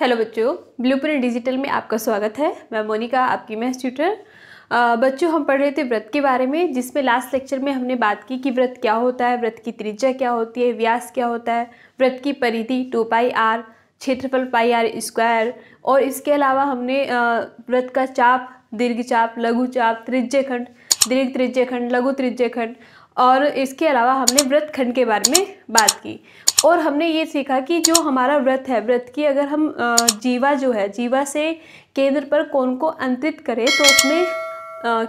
hello बच्चों print digital में आपका स्वागत है मैं मोनिका आपकी मैथ ट्यूटर बच्चों हम पढ़ रहे थे व्रत के बारे में जिसमें लास्ट लेक्चर में हमने बात की कि व्रत क्या होता है व्रत की त्रिज्या क्या होती है व्यास क्या होता है व्रत की परिधि टू पाई आर क्षेत्रफल पाई आर स्क्वायर और इसके अलावा हमने व्रत का चाप दीर्घ चाप लघु चाप त्रिज्य खंड दीर्घ त्रिज्य खंड लघु त्रिज्य खंड और इसके अलावा हमने व्रत खंड के बारे में बात की और हमने ये सीखा कि जो हमारा व्रत है व्रत की अगर हम जीवा जो है जीवा से केंद्र पर कौन को अंतरित करें तो उसमें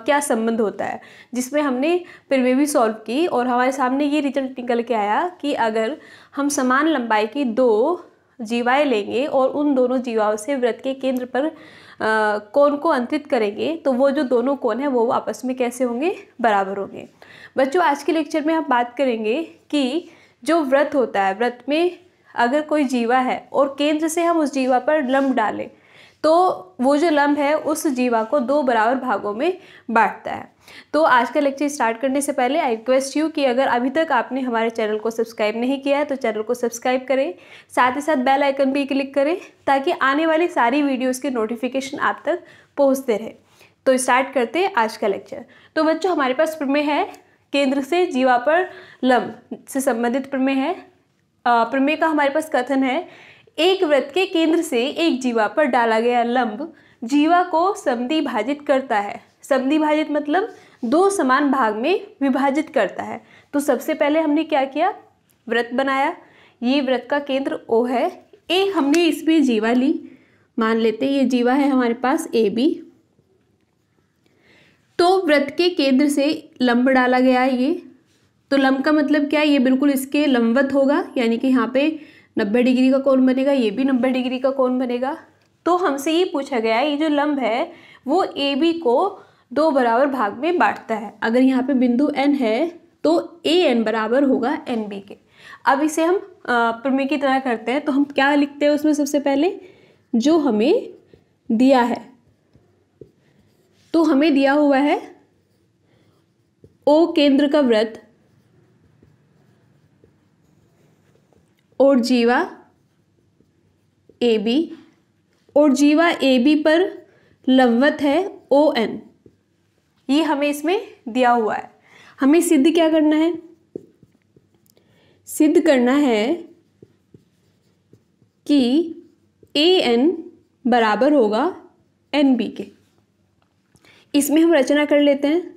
क्या संबंध होता है जिसमें हमने वे भी सॉल्व की और हमारे सामने ये रिजल्ट निकल के आया कि अगर हम समान लंबाई की दो जीवाएं लेंगे और उन दोनों जीवाओं से व्रत के केंद्र पर कौन को अंतरित करेंगे तो वो जो दोनों कौन है वो आपस में कैसे होंगे बराबर होंगे बच्चों आज के लेक्चर में हम बात करेंगे कि जो व्रत होता है व्रत में अगर कोई जीवा है और केंद्र से हम उस जीवा पर लम्ब डालें तो वो जो लम्ब है उस जीवा को दो बराबर भागों में बांटता है तो आज का लेक्चर स्टार्ट करने से पहले आई रिक्वेस्ट यू कि अगर अभी तक आपने हमारे चैनल को सब्सक्राइब नहीं किया है तो चैनल को सब्सक्राइब करें साथ ही साथ बेल आइकन भी क्लिक करें ताकि आने वाली सारी वीडियोस के नोटिफिकेशन आप तक पहुँचते रहे तो स्टार्ट करते हैं आज का लेक्चर तो बच्चों हमारे पास प्रमेय है केंद्र से जीवा पर लंब से संबंधित प्रमेय है प्रमेय का हमारे पास कथन है एक व्रत के केंद्र से एक जीवा पर डाला गया लंब जीवा को समधि भाजित करता है समधि भाजित मतलब दो समान भाग में विभाजित करता है तो सबसे पहले हमने क्या किया व्रत बनाया ये व्रत का केंद्र ओ है ए हमने इसमें जीवा ली मान लेते ये जीवा है हमारे पास ए बी तो व्रत के केंद्र से लंब डाला गया है ये तो लंब का मतलब क्या है ये बिल्कुल इसके लंबवत होगा यानी कि यहाँ पे नब्बे डिग्री का कौन बनेगा ये भी नब्बे डिग्री का कौन बनेगा तो हमसे ये पूछा गया है ये जो लंब है वो ए बी को दो बराबर भाग में बांटता है अगर यहाँ पे बिंदु एन है तो ए एन बराबर होगा एन बी के अब इसे हम प्रमेय की तरह करते हैं तो हम क्या लिखते हैं उसमें सबसे पहले जो हमें दिया है तो हमें दिया हुआ है ओ केंद्र का व्रत और जीवा ए बी और जीवा ए बी पर लवत है ओ एन ये हमें इसमें दिया हुआ है हमें सिद्ध क्या करना है सिद्ध करना है कि ए एन बराबर होगा एन बी के इसमें हम रचना कर लेते हैं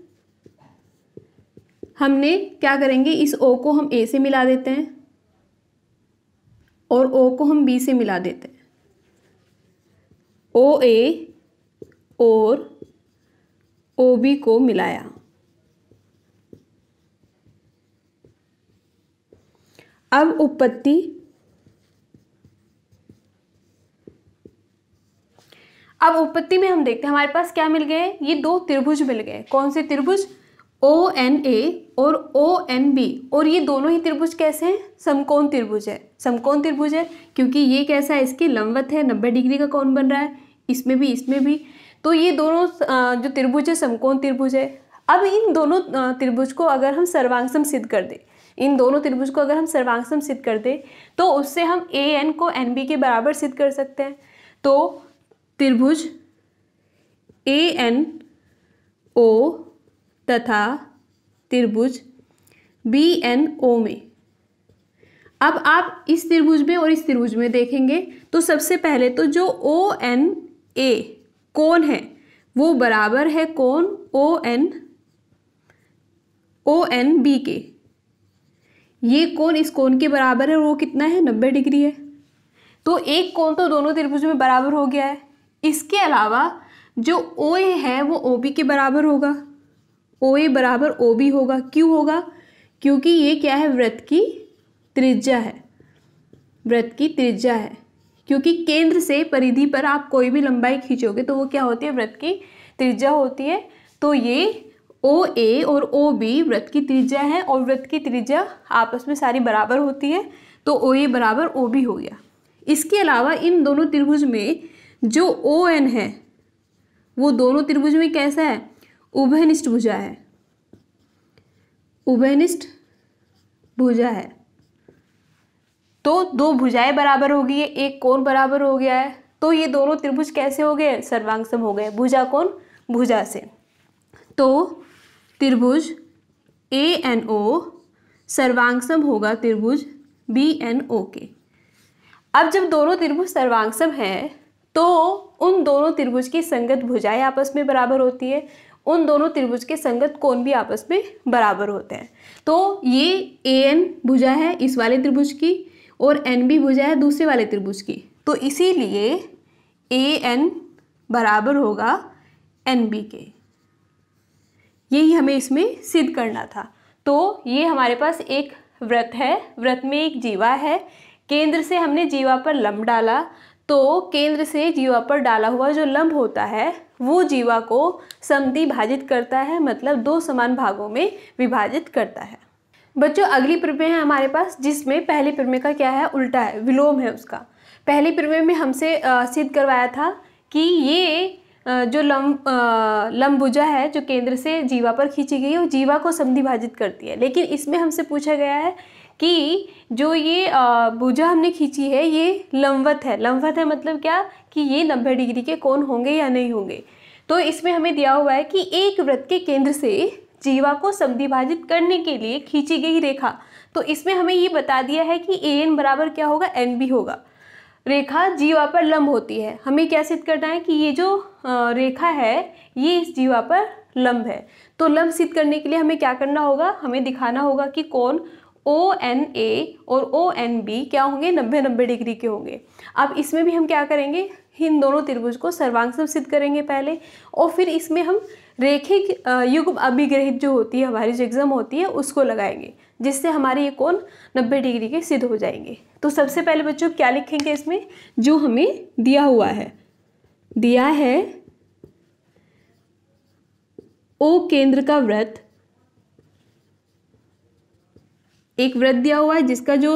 हमने क्या करेंगे इस ओ को हम ए से मिला देते हैं और ओ को हम बी से मिला देते हैं ओ ए और ओ बी को मिलाया अब उपपत्ति अब उपपत्ति में हम देखते हैं हमारे पास क्या मिल गए ये दो त्रिभुज मिल गए कौन से त्रिभुज ओ एन ए और ओ एन बी और ये दोनों ही त्रिभुज कैसे हैं समकोण त्रिभुज है समकोण त्रिभुज है क्योंकि ये कैसा है इसके लंबवत है नब्बे डिग्री का कौन बन रहा है इसमें भी इसमें भी तो ये दोनों जो त्रिभुज है समकोण त्रिभुज है अब इन दोनों त्रिभुज को अगर हम सर्वांगसम सिद्ध कर दें इन दोनों त्रिभुज को अगर हम सर्वांगसम सिद्ध कर दें तो उससे हम ए एन को एन बी के बराबर सिद्ध कर सकते हैं तो त्रिभुज ए एन ओ तथा त्रिभुज बी एन ओ में अब आप इस त्रिभुज में और इस त्रिभुज में देखेंगे तो सबसे पहले तो जो ओ एन ए कौन है वो बराबर है कौन O N O N B के ये कौन इस कौन के बराबर है और वो कितना है नब्बे डिग्री है तो एक कौन तो दोनों त्रिभुज में बराबर हो गया है इसके अलावा जो ओ ए है वो ओ बी के बराबर होगा ओ ए बराबर ओ बी होगा क्यों होगा क्योंकि ये क्या है व्रत की त्रिज्या है व्रत की त्रिज्या है क्योंकि केंद्र से परिधि पर आप कोई भी लंबाई खींचोगे तो वो क्या होती है व्रत की त्रिज्या होती है तो ये ओ ए और ओ बी व्रत की त्रिज्या है और व्रत की त्रिज्या आपस में सारी बराबर होती है तो ओ ए बराबर ओ बी हो गया इसके अलावा इन दोनों त्रिभुज में जो ओ एन है वो दोनों त्रिभुज में कैसा है उभयनिष्ठ भुजा है उभयनिष्ठ भुजा है तो दो भुजाएं बराबर हो गई है एक कोण बराबर हो गया है तो ये दोनों त्रिभुज कैसे हो गए सर्वांगसम हो गए भुजा कोण भुजा से तो त्रिभुज ए एन ओ सर्वांगसम होगा त्रिभुज बी एन ओ के अब जब दोनों त्रिभुज सर्वांगसम है तो उन दोनों त्रिभुज की संगत भुजाएं आपस में बराबर होती है उन दोनों त्रिभुज के संगत कोण भी आपस में बराबर होते हैं तो ये ए एन भुजा है इस वाले त्रिभुज की और एन बी भुजा है दूसरे वाले त्रिभुज की तो इसीलिए ए एन बराबर होगा एन बी के यही हमें इसमें सिद्ध करना था तो ये हमारे पास एक व्रत है व्रत में एक जीवा है केंद्र से हमने जीवा पर लम्ब डाला तो केंद्र से जीवा पर डाला हुआ जो लंब होता है वो जीवा को समिभाजित करता है मतलब दो समान भागों में विभाजित करता है बच्चों अगली प्रमेय है हमारे पास जिसमें पहले प्रमेय का क्या है उल्टा है विलोम है उसका पहले प्रमेय में हमसे सिद्ध करवाया था कि ये जो लंब लंबुजा है जो केंद्र से जीवा पर खींची गई है वो जीवा को समिभाजित करती है लेकिन इसमें हमसे पूछा गया है कि जो ये भुजा हमने खींची है ये लंबवत है लंबवत है मतलब क्या कि ये नब्बे डिग्री के कोण होंगे या नहीं होंगे तो इसमें हमें दिया हुआ है कि एक व्रत के केंद्र से जीवा को समद्विभाजित करने के लिए खींची गई रेखा तो इसमें हमें ये बता दिया है कि ए एन बराबर क्या होगा एन बी होगा रेखा जीवा पर लंब होती है हमें क्या सिद्ध करना है कि ये जो रेखा है ये इस जीवा पर लंब है तो लंब सिद्ध करने के लिए हमें क्या करना होगा हमें दिखाना होगा कि कौन ओ एन ए और ओ एन बी क्या होंगे नब्बे नब्बे डिग्री के होंगे अब इसमें भी हम क्या करेंगे इन दोनों त्रिभुज को सर्वांग सिद्ध करेंगे पहले और फिर इसमें हम रेखिक युग अभिग्रहित जो होती है हमारी जो एग्ज़ाम होती है उसको लगाएंगे जिससे हमारे ये कोण नब्बे डिग्री के सिद्ध हो जाएंगे तो सबसे पहले बच्चों क्या लिखेंगे इसमें जो हमें दिया हुआ है दिया है ओ केंद्र का व्रत एक वृत्त दिया हुआ है जिसका जो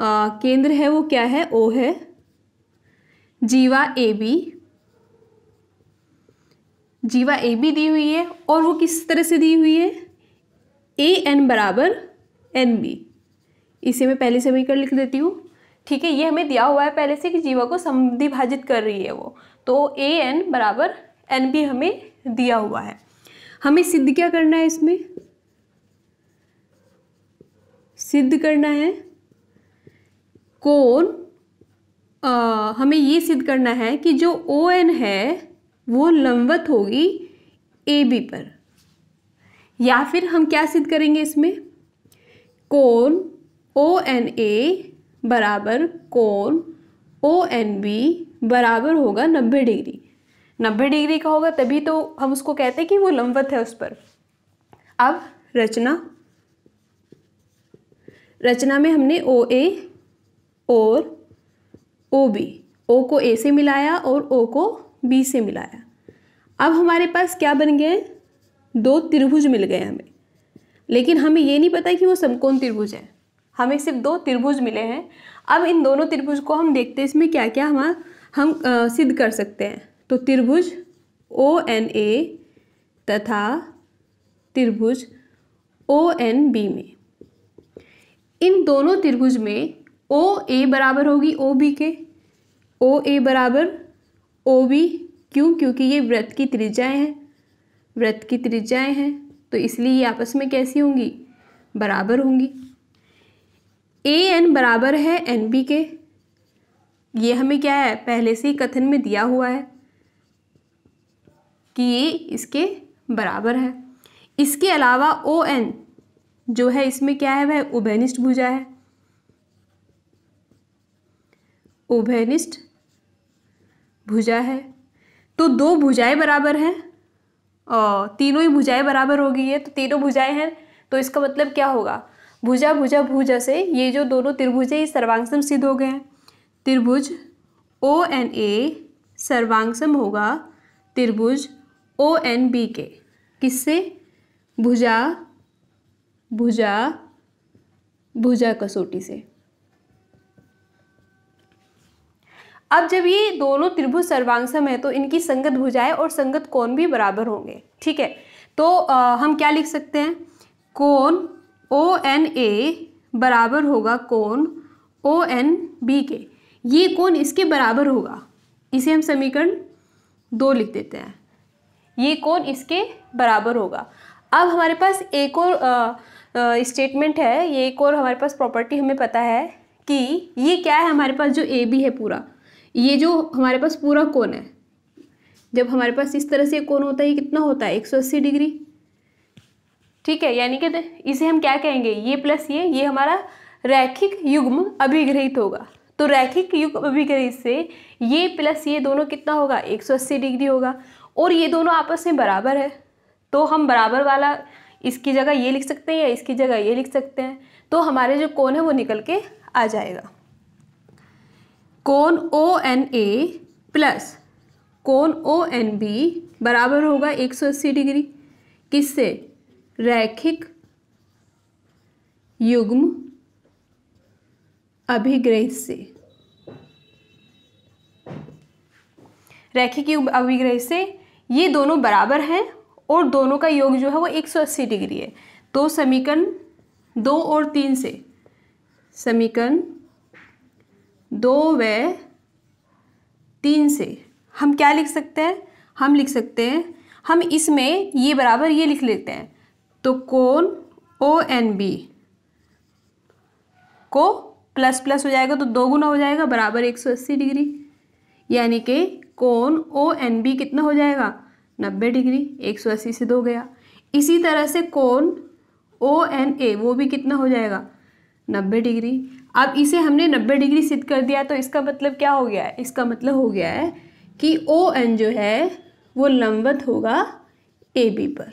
आ, केंद्र है वो क्या है ओ है जीवा ए बी जीवा ए बी दी हुई है और वो किस तरह से दी हुई है ए एन बराबर एन बी इसे मैं पहले से कर लिख देती हूँ ठीक है ये हमें दिया हुआ है पहले से कि जीवा को संधिभाजित कर रही है वो तो ए एन बराबर एन बी हमें दिया हुआ है हमें सिद्ध क्या करना है इसमें सिद्ध करना है कौन हमें ये सिद्ध करना है कि जो ओ एन है वो लंबवत होगी ए बी पर या फिर हम क्या सिद्ध करेंगे इसमें कौन ओ एन ए बराबर कौन ओ एन बी बराबर होगा नब्बे डिग्री नब्बे डिग्री का होगा तभी तो हम उसको कहते हैं कि वो लंबवत है उस पर अब रचना रचना में हमने ओ ए और ओ बी ओ को ए से मिलाया और ओ को बी से मिलाया अब हमारे पास क्या बन गए दो त्रिभुज मिल गए हमें लेकिन हमें ये नहीं पता कि वो समकोण त्रिभुज है हमें सिर्फ दो त्रिभुज मिले हैं अब इन दोनों त्रिभुज को हम देखते हैं इसमें क्या क्या हम हम सिद्ध कर सकते हैं तो त्रिभुज ओ एन ए तथा त्रिभुज ओ एन बी में इन दोनों त्रिभुज में ओ ए बराबर होगी ओ बी के ओ ए बराबर ओ बी क्यों क्योंकि ये व्रत की त्रिज्याएं हैं व्रत की त्रिज्याएँ हैं तो इसलिए ये आपस में कैसी होंगी बराबर होंगी ए एन बराबर है एन बी के ये हमें क्या है पहले से ही कथन में दिया हुआ है कि ये इसके बराबर है इसके अलावा ओ एन जो है इसमें क्या है वह उभयनिष्ठ भुजा है उभयनिष्ठ भुजा है तो दो भुजाएं बराबर हैं और तीनों ही भुजाएं बराबर हो गई है तो तीनों भुजाएं हैं तो इसका मतलब क्या होगा भुजा भुजा भुजा से ये जो दोनों त्रिभुज है ये सर्वांगसम सिद्ध हो गए हैं त्रिभुज ओ एन ए सर्वांगसम होगा त्रिभुज ओ एन बी के किससे भुजा भुजा भुजा कसौटी से अब जब ये दोनों त्रिभुज सर्वांगसम है तो इनकी संगत भुजाएं और संगत कोण भी बराबर होंगे ठीक है तो आ, हम क्या लिख सकते हैं कोण ओ एन ए बराबर होगा कोण ओ एन बी के ये कोण इसके बराबर होगा इसे हम समीकरण दो लिख देते हैं ये कोण इसके बराबर होगा अब हमारे पास एक और स्टेटमेंट है ये एक और हमारे पास प्रॉपर्टी हमें पता है कि ये क्या है हमारे पास जो ए बी है पूरा ये जो हमारे पास पूरा कोन है जब हमारे पास इस तरह से कोन होता है ये कितना होता है अस्सी डिग्री ठीक है यानी कि इसे हम क्या कहेंगे ये प्लस ये ये हमारा रैखिक युग्म अभिग्रहित होगा तो रैखिक युग अभिग्रहित से ये प्लस ये दोनों कितना होगा 180 डिग्री होगा और ये दोनों आपस में बराबर है तो हम बराबर वाला इसकी जगह ये लिख सकते हैं या इसकी जगह ये लिख सकते हैं तो हमारे जो कोन है वो निकल के आ जाएगा कोन ओ एन ए प्लस कोन ओ एन बी बराबर होगा एक सौ अस्सी डिग्री किससे रैखिक युग्म अभिग्रह से रैखिक युग्म अभिग्रह से ये दोनों बराबर हैं और दोनों का योग जो है वो 180 डिग्री है तो समीकरण दो और तीन से समीकरण दो व तीन से हम क्या लिख सकते हैं हम लिख सकते हैं हम इसमें ये बराबर ये लिख लेते हैं तो कोण ओ एन बी को प्लस प्लस हो जाएगा तो दो गुना हो जाएगा बराबर एक सौ अस्सी डिग्री यानी कि कोण ओ एन बी कितना हो जाएगा नब्बे डिग्री एक सौ अस्सी से दो गया इसी तरह से कौन ओ एन ए वो भी कितना हो जाएगा नब्बे डिग्री अब इसे हमने नब्बे डिग्री सिद्ध कर दिया तो इसका मतलब क्या हो गया है इसका मतलब हो गया है कि ओ एन जो है वो लंबवत होगा ए बी पर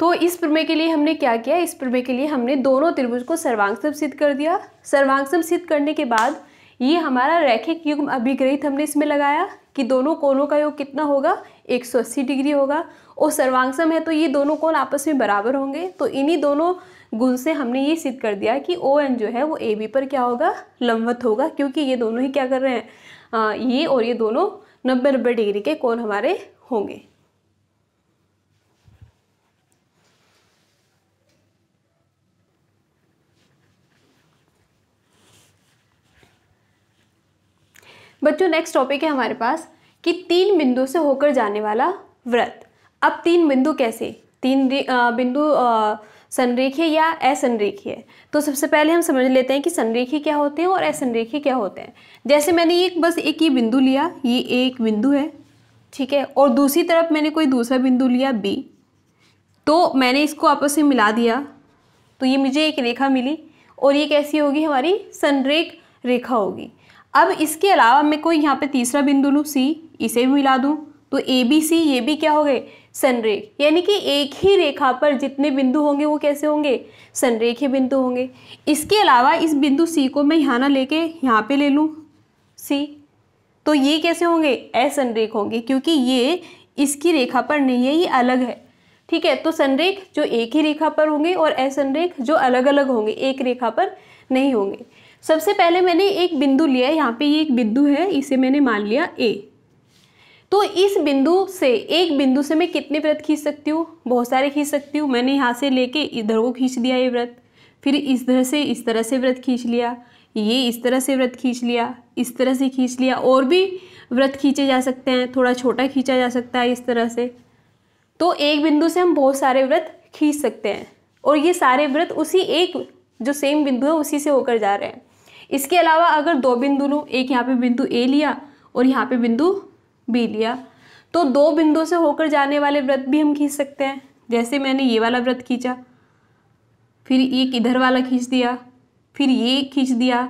तो इस प्रमेय के लिए हमने क्या किया इस प्रमेय के लिए हमने दोनों त्रिभुज को सर्वांगसम सिद्ध कर दिया सर्वांगसम सिद्ध करने के बाद ये हमारा रैखिक युग्म अभिग्रहित हमने इसमें लगाया कि दोनों कोनों का योग कितना होगा 180 डिग्री होगा और सर्वांगसम है तो ये दोनों कोण आपस में बराबर होंगे तो इन्हीं दोनों गुण से हमने ये सिद्ध कर दिया कि ओ एन जो है वो ए बी पर क्या होगा लंबवत होगा क्योंकि ये दोनों ही क्या कर रहे हैं आ, ये और ये दोनों नब्बे नब्बे डिग्री के कोण हमारे होंगे बच्चों नेक्स्ट टॉपिक है हमारे पास कि तीन बिंदु से होकर जाने वाला व्रत अब तीन बिंदु कैसे तीन बिंदु संरेखीय या है तो सबसे पहले हम समझ लेते हैं कि संरेखीय क्या होते हैं और असंरेखीय क्या होते हैं जैसे मैंने एक बस एक ही बिंदु लिया ये एक बिंदु है ठीक है और दूसरी तरफ मैंने कोई दूसरा बिंदु लिया बी तो मैंने इसको आपस में मिला दिया तो ये मुझे एक रेखा मिली और ये कैसी होगी हमारी संरेख रेखा होगी अब इसके अलावा मैं कोई यहाँ पे तीसरा बिंदु लूँ सी इसे भी मिला दूँ तो ए बी सी ये भी क्या हो गए सनरेख यानी कि एक ही रेखा पर जितने बिंदु होंगे वो कैसे होंगे ही बिंदु होंगे इसके अलावा इस बिंदु सी को मैं यहाँ ना लेके यहाँ पे ले लूँ सी तो ये कैसे होंगे असनरेख होंगे क्योंकि ये इसकी रेखा पर नहीं है ये अलग है ठीक है तो संरेख जो एक ही रेखा पर होंगे और असनरेख जो अलग अलग होंगे एक रेखा पर नहीं होंगे सबसे पहले मैंने एक बिंदु लिया है यहाँ पे ये एक बिंदु है इसे मैंने मान लिया ए तो इस बिंदु से एक बिंदु से मैं कितने व्रत खींच सकती हूँ बहुत सारे खींच सकती हूँ मैंने यहाँ से लेके इधर को खींच दिया ये व्रत फिर इस तरह से इस तरह से व्रत खींच लिया ये इस तरह से व्रत खींच लिया इस तरह से खींच लिया और भी व्रत खींचे जा सकते हैं थोड़ा छोटा खींचा जा सकता है इस तरह से तो एक बिंदु से हम बहुत सारे व्रत खींच सकते हैं और ये सारे व्रत उसी एक जो सेम बिंदु है उसी से होकर जा रहे हैं इसके अलावा अगर दो बिंदु लूँ एक यहाँ पे बिंदु ए लिया और यहाँ पे बिंदु बी लिया तो दो बिंदुओं से होकर जाने वाले व्रत भी हम खींच सकते हैं जैसे मैंने ये वाला व्रत खींचा फिर एक इधर वाला खींच दिया फिर ये खींच दिया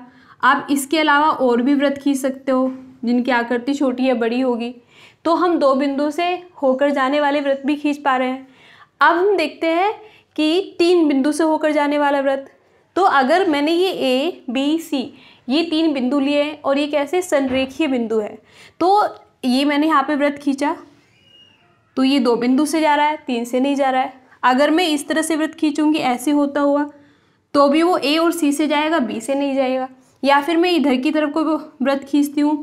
आप इसके अलावा और भी व्रत खींच सकते हो जिनकी आकृति छोटी या बड़ी होगी तो हम दो बिंदुओं से होकर जाने वाले व्रत भी खींच पा रहे हैं अब हम देखते हैं कि तीन बिंदु से होकर जाने वाला व्रत तो अगर मैंने ये ए बी सी ये तीन बिंदु लिए हैं और ये कैसे संरेखीय बिंदु है तो ये मैंने यहाँ पे व्रत खींचा तो ये दो बिंदु से जा रहा है तीन से नहीं जा रहा है अगर मैं इस तरह से व्रत खींचूँगी ऐसे होता हुआ तो भी वो ए और सी से जाएगा बी से नहीं जाएगा या फिर मैं इधर की तरफ को व्रत खींचती हूँ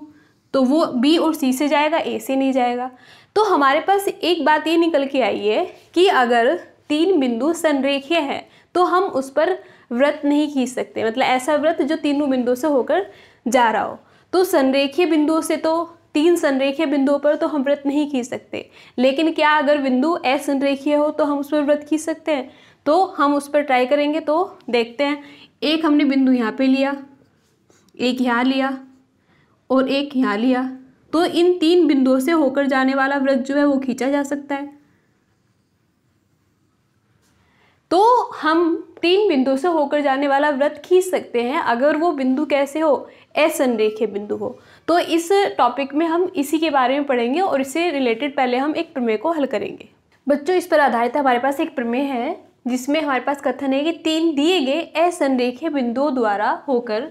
तो वो बी और सी से जाएगा ए से नहीं जाएगा तो हमारे पास एक बात ये निकल के आई है कि अगर तीन बिंदु संरेखीय हैं तो हम उस पर व्रत नहीं खींच सकते मतलब ऐसा व्रत जो तीनों बिंदुओं से होकर जा रहा हो तो संरेखीय बिंदुओं से तो तीन संरेखीय बिंदुओं पर तो हम व्रत नहीं खींच सकते लेकिन क्या अगर बिंदु असंरेखीय हो तो हम उस पर व्रत खींच सकते हैं तो हम उस पर ट्राई करेंगे तो देखते हैं एक हमने बिंदु यहाँ पे लिया एक यहाँ लिया और एक यहाँ लिया तो इन तीन बिंदुओं से होकर जाने वाला व्रत जो है वो खींचा जा सकता है तो हम तीन बिंदु से होकर जाने वाला व्रत खींच सकते हैं अगर वो बिंदु कैसे हो असनरेखे बिंदु हो तो इस टॉपिक में हम इसी के बारे में पढ़ेंगे और इससे रिलेटेड पहले हम एक प्रमेय को हल करेंगे बच्चों इस पर आधारित हमारे पास एक प्रमेय है जिसमें हमारे पास कथन है कि तीन दिए गए असनरेखे बिंदुओं द्वारा होकर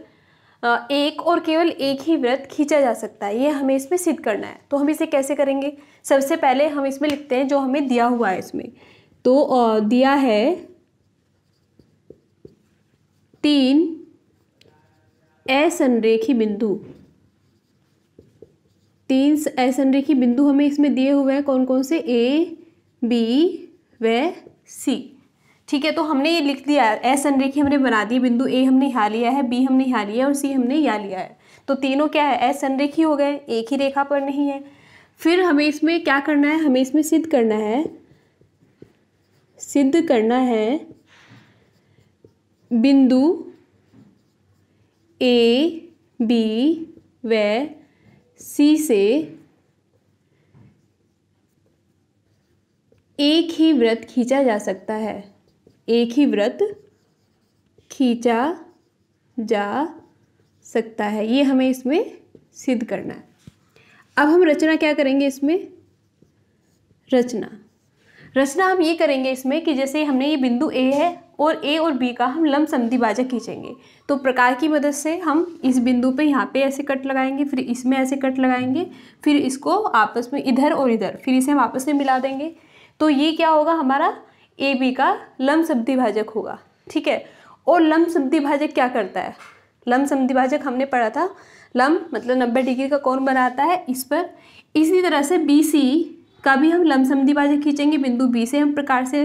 एक और केवल एक ही व्रत खींचा जा सकता है ये हमें इसमें सिद्ध करना है तो हम इसे कैसे करेंगे सबसे पहले हम इसमें लिखते हैं जो हमें दिया हुआ है इसमें तो दिया है तीन असनरेखी बिंदु तीन असनरेखी बिंदु हमें इसमें दिए हुए हैं कौन कौन से ए बी व सी ठीक है तो हमने ये लिख दिया है असनरेखी हमने बना दी बिंदु ए हमने यहाँ लिया है बी हमने यहाँ लिया है और सी हमने यहाँ लिया है तो तीनों क्या है असनरेखी हो गए एक ही रेखा पर नहीं है फिर हमें इसमें क्या करना है हमें इसमें सिद्ध करना है सिद्ध करना है बिंदु ए बी व सी से एक ही व्रत खींचा जा सकता है एक ही व्रत खींचा जा सकता है ये हमें इसमें सिद्ध करना है अब हम रचना क्या करेंगे इसमें रचना रचना हम ये करेंगे इसमें कि जैसे हमने ये बिंदु ए है और ए और बी का हम लम समधि बाजा खींचेंगे तो प्रकार की मदद से हम इस बिंदु पे यहाँ पे ऐसे कट लगाएंगे फिर इसमें ऐसे कट लगाएंगे फिर इसको आपस में इधर और इधर फिर इसे हम आपस में मिला देंगे तो ये क्या होगा हमारा ए बी का लम शब्दी भाजक होगा ठीक है और लम शब्दी भाजक क्या करता है लम शब्दी भाजक हमने पढ़ा था लम मतलब नब्बे डिग्री का कौन बनाता है इस पर इसी तरह से बी सी का भी हम लमसम दीवार खींचेंगे बिंदु बी से हम प्रकार से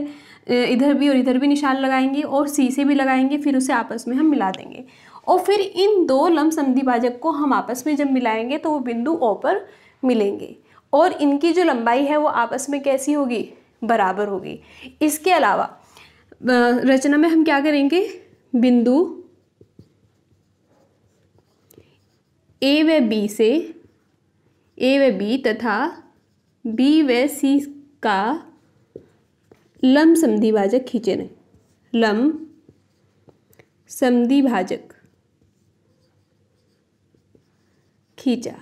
इधर भी और इधर भी निशान लगाएंगे और सी से भी लगाएंगे फिर उसे आपस में हम मिला देंगे और फिर इन दो लम बाजक को हम आपस में जब मिलाएंगे तो वो बिंदु ओ पर मिलेंगे और इनकी जो लंबाई है वो आपस में कैसी होगी बराबर होगी इसके अलावा रचना में हम क्या करेंगे बिंदु ए व बी से ए व बी तथा बी व सी का लम समिभाजक खींचे ने लम समिभाजक खींचा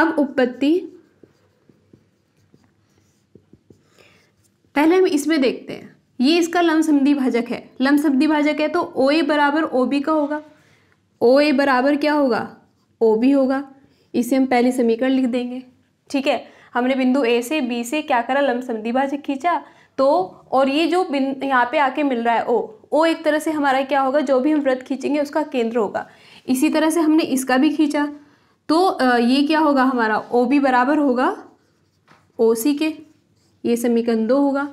अब उत्पत्ति पहले हम इसमें देखते हैं ये इसका लमसमदी भाजक है लमसमदी भाजक है तो ओ ए बराबर ओ बी का होगा ओ ए बराबर क्या होगा ओ बी होगा इसे हम पहले समीकरण लिख देंगे ठीक है हमने बिंदु ए से बी से क्या करा लमसम द्विभाजक खींचा तो और ये जो बिंद यहाँ पे आके मिल रहा है ओ ओ एक तरह से हमारा क्या होगा जो भी हम व्रत खींचेंगे उसका केंद्र होगा इसी तरह से हमने इसका भी खींचा तो ये क्या होगा हमारा ओ भी बराबर होगा ओ सी के ये समीकरण दो होगा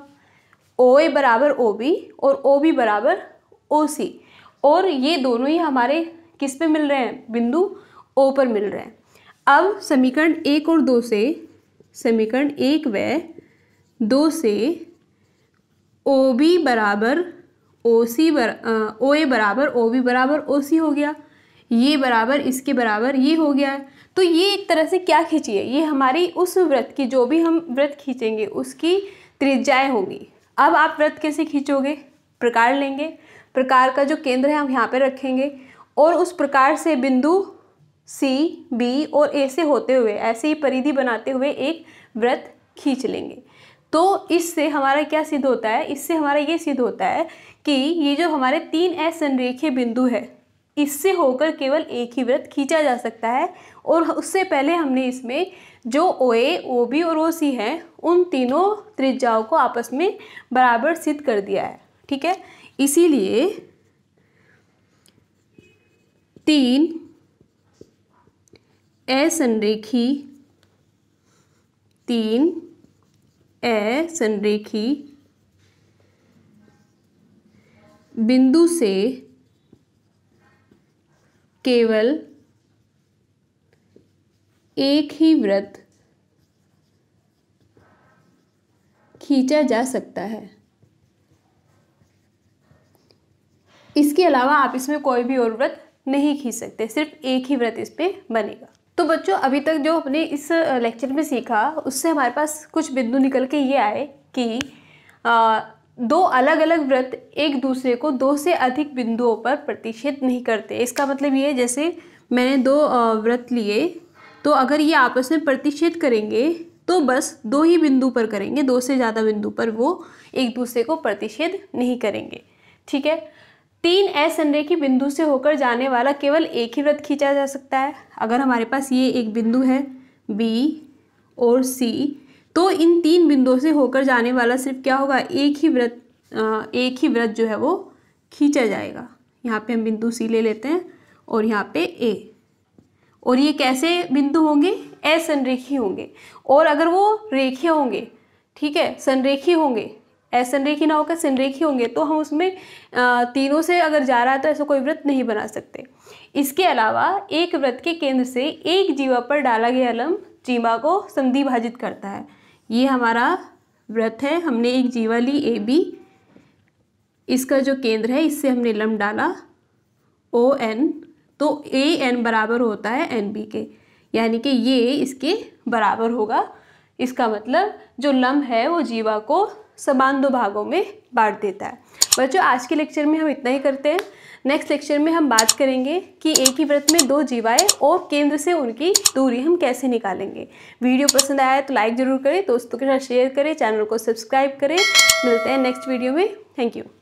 ओ ए बराबर ओ बी और ओ बी बराबर ओ सी और ये दोनों ही हमारे किस पे मिल रहे हैं बिंदु ओ पर मिल रहे हैं अब समीकरण एक और दो से समीकरण एक व दो से ओ बी बराबर ओ सी बर ओ ए बराबर ओ बी बराबर ओ सी हो गया ये बराबर इसके बराबर ये हो गया है तो ये एक तरह से क्या खींची है ये हमारी उस व्रत की जो भी हम व्रत खींचेंगे उसकी त्रिज्याएँ होगी अब आप व्रत कैसे खींचोगे प्रकार लेंगे प्रकार का जो केंद्र है हम यहाँ पर रखेंगे और उस प्रकार से बिंदु सी बी और ए से होते हुए ऐसे ही परिधि बनाते हुए एक व्रत खींच लेंगे तो इससे हमारा क्या सिद्ध होता है इससे हमारा ये सिद्ध होता है कि ये जो हमारे तीन असंरेखीय बिंदु है इससे होकर केवल एक ही व्रत खींचा जा सकता है और उससे पहले हमने इसमें जो ओ ए ओ बी और ओ सी हैं उन तीनों त्रिज्याओं को आपस में बराबर सिद्ध कर दिया है ठीक है इसीलिए तीन ए संरेखी तीन ए संरेखी बिंदु से केवल एक ही व्रत खींचा जा सकता है इसके अलावा आप इसमें कोई भी और व्रत नहीं खींच सकते सिर्फ एक ही व्रत इस पर बनेगा तो बच्चों अभी तक जो हमने इस लेक्चर में सीखा उससे हमारे पास कुछ बिंदु निकल के ये आए कि आ, दो अलग अलग व्रत एक दूसरे को दो से अधिक बिंदुओं पर प्रतिषेध नहीं करते इसका मतलब ये है जैसे मैंने दो व्रत लिए तो अगर ये आपस में प्रतिषेध करेंगे तो बस दो ही बिंदु पर करेंगे दो से ज़्यादा बिंदु पर वो एक दूसरे को प्रतिषेध नहीं करेंगे ठीक है तीन एस बिंदु से होकर जाने वाला केवल एक ही व्रत खींचा जा सकता है अगर हमारे पास ये एक बिंदु है बी और सी तो इन तीन बिंदुओं से होकर जाने वाला सिर्फ क्या होगा एक ही व्रत एक ही व्रत जो है वो खींचा जाएगा यहाँ पे हम बिंदु सी ले लेते हैं और यहाँ पे ए और ये कैसे बिंदु होंगे असनरेखी होंगे और अगर वो रेखे होंगे ठीक है संरेखी होंगे असनरेखी ना होकर सनरेखी होंगे तो हम उसमें तीनों से अगर जा रहा है तो ऐसा कोई व्रत नहीं बना सकते इसके अलावा एक व्रत के केंद्र से एक जीवा पर डाला गया अलम जीवा को संधिभाजित करता है ये हमारा व्रत है हमने एक जीवा ली ए बी इसका जो केंद्र है इससे हमने लम्ब डाला ओ एन तो ए एन बराबर होता है एन बी के यानी कि ये इसके बराबर होगा इसका मतलब जो लम्ब है वो जीवा को समान दो भागों में बांट देता है बच्चों आज के लेक्चर में हम इतना ही करते हैं नेक्स्ट लेक्चर में हम बात करेंगे कि एक ही व्रत में दो जीवाएं और केंद्र से उनकी दूरी हम कैसे निकालेंगे वीडियो पसंद आया तो लाइक ज़रूर करें दोस्तों के साथ शेयर करें चैनल को सब्सक्राइब करें मिलते हैं नेक्स्ट वीडियो में थैंक यू